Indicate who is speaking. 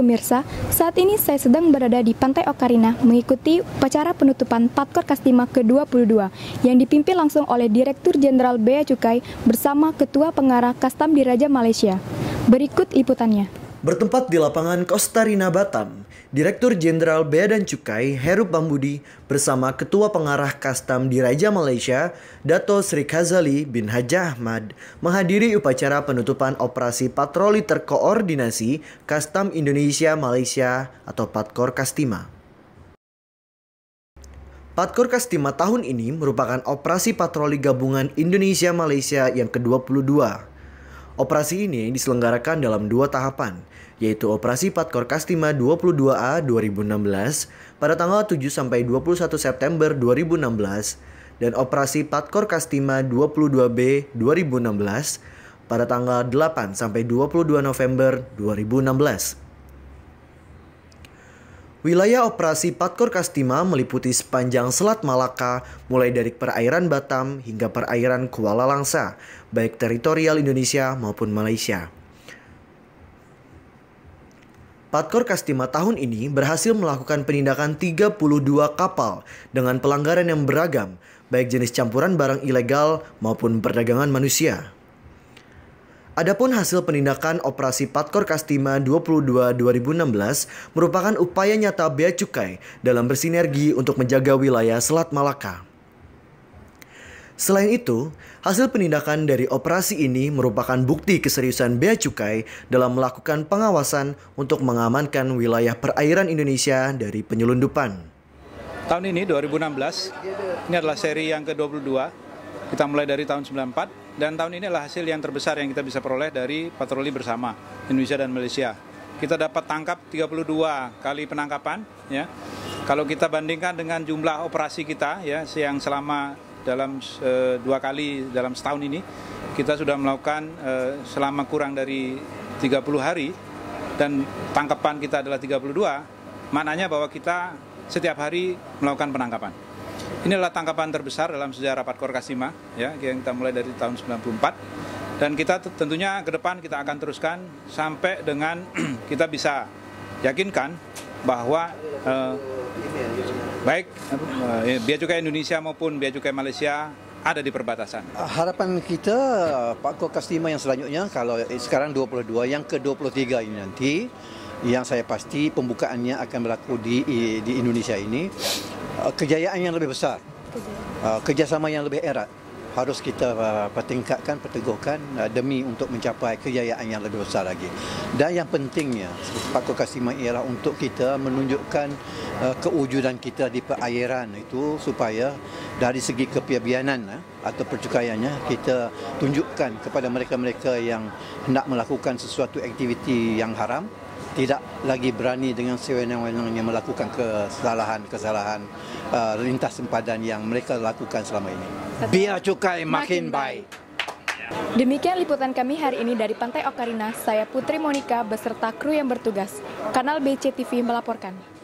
Speaker 1: pemirsa, saat ini saya sedang berada di Pantai Okarina mengikuti upacara penutupan Patkor Kastima ke-22 yang dipimpin langsung oleh Direktur Jenderal Bea Cukai bersama Ketua Pengarah Kastam Diraja Malaysia. Berikut liputannya.
Speaker 2: Bertempat di lapangan Kostarina Batam, Direktur Jenderal Bea dan Cukai Heru Pambudi bersama Ketua Pengarah Kastam di Raja Malaysia, Dato Sri Ghazali bin Haji Ahmad, menghadiri upacara penutupan operasi patroli terkoordinasi Kastam Indonesia Malaysia atau Patkor Kastima. Patkor Kastima tahun ini merupakan operasi patroli gabungan Indonesia Malaysia yang ke-22 Operasi ini diselenggarakan dalam dua tahapan, yaitu Operasi Patkor Kastima 22A 2016 pada tanggal 7 sampai 21 September 2016 dan Operasi Patkor Kastima 22B 2016 pada tanggal 8 sampai 22 November 2016. Wilayah operasi Patkor Kastima meliputi sepanjang Selat Malaka, mulai dari perairan Batam hingga perairan Kuala Langsa, baik teritorial Indonesia maupun Malaysia. Patkor Kastima tahun ini berhasil melakukan penindakan 32 kapal dengan pelanggaran yang beragam, baik jenis campuran barang ilegal maupun perdagangan manusia. Adapun hasil penindakan operasi Patkor Kastima 22 2016 merupakan upaya nyata Bea Cukai dalam bersinergi untuk menjaga wilayah Selat Malaka. Selain itu, hasil penindakan dari operasi ini merupakan bukti keseriusan Bea Cukai dalam melakukan pengawasan untuk mengamankan wilayah perairan Indonesia dari penyelundupan.
Speaker 1: Tahun ini 2016, ini adalah seri yang ke-22. Kita mulai dari tahun 94, dan tahun ini adalah hasil yang terbesar yang kita bisa peroleh dari patroli bersama Indonesia dan Malaysia. Kita dapat tangkap 32 kali penangkapan ya. Kalau kita bandingkan dengan jumlah operasi kita ya yang selama dalam e, dua kali dalam setahun ini kita sudah melakukan e, selama kurang dari 30 hari dan tangkapan kita adalah 32 maknanya bahwa kita setiap hari melakukan penangkapan. Inilah tangkapan terbesar dalam sejarah Rapat Korkasima, ya yang kita mulai dari tahun 94 dan kita tentunya ke depan kita akan teruskan sampai dengan kita bisa yakinkan bahwa eh, baik eh, cukai Indonesia maupun biaya cukai Malaysia ada di perbatasan.
Speaker 3: Harapan kita Pak Korkasima yang selanjutnya kalau eh, sekarang 22 yang ke-23 ini nanti yang saya pasti pembukaannya akan berlaku di eh, di Indonesia ini Uh, kejayaan yang lebih besar, uh, kerjasama yang lebih erat harus kita uh, pertingkatkan, perteguhkan demi untuk mencapai kejayaan yang lebih besar lagi. Dan yang pentingnya, Pak Kukasima ialah untuk kita menunjukkan kewujudan kita di perairan itu supaya dari segi kepiabianan atau percukaiannya, kita tunjukkan kepada mereka-mereka yang hendak melakukan sesuatu aktiviti yang haram, tidak lagi berani dengan sewenang-wenangnya melakukan kesalahan-kesalahan uh, lintas sempadan yang mereka lakukan selama ini. Biar cukai makin, makin baik. Demikian liputan
Speaker 1: kami hari ini dari Pantai Okarina. Saya Putri Monica beserta kru yang bertugas. Kanal BC TV melaporkan.